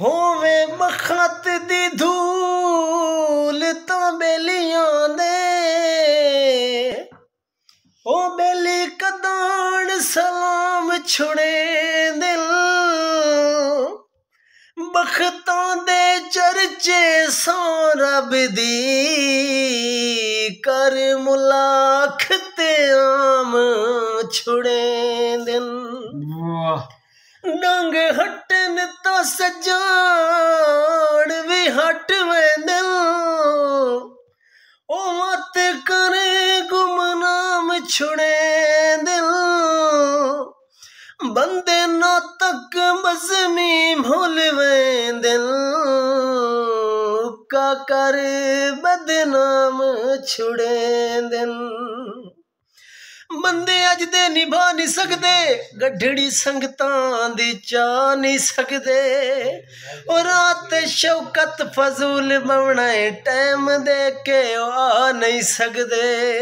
ਹੋਵੇ ਮਖਤ ਦੀ ਧੂਲ ਤਾਂ ਬੇਲੀਆਂ ਦੇ ਉਹ ਬੇਲੀ ਕਦਾਣ ਸਲਾਮ ਛੁੜੇ ਦਿਲ ਬਖਤਾਂ ਦੇ ਚਰਚੇ ਸੋ ਰਬ ਦੀ ਕਰ ਮੁਲਾਖ ਤੇ ਆਮ ਛੁੜੇ ਦਿਨ ਵਾਹ ਡੰਗ ਹਟਨ ਤਸ हट में दिल ओ मत करे गुमनाम छुड़े दिल बंदे ना तक बसमी भूलवे दिल का कर बदनाम छुड़े दिन ਬੰਦੇ ਅੱਜ ਦੇ ਨਿਭਾ ਨਹੀਂ ਸਕਦੇ ਗੱਢੜੀ ਸੰਗਤਾਂ ਦੀ ਚਾ ਨਹੀਂ ਸਕਦੇ ਉਹ ਰਾਤ ਸ਼ੌਕਤ ਫਜ਼ੂਲ ਬਣਾਏ ਟਾਈਮ ਦੇ ਕੇ ਆ ਨਹੀਂ ਸਕਦੇ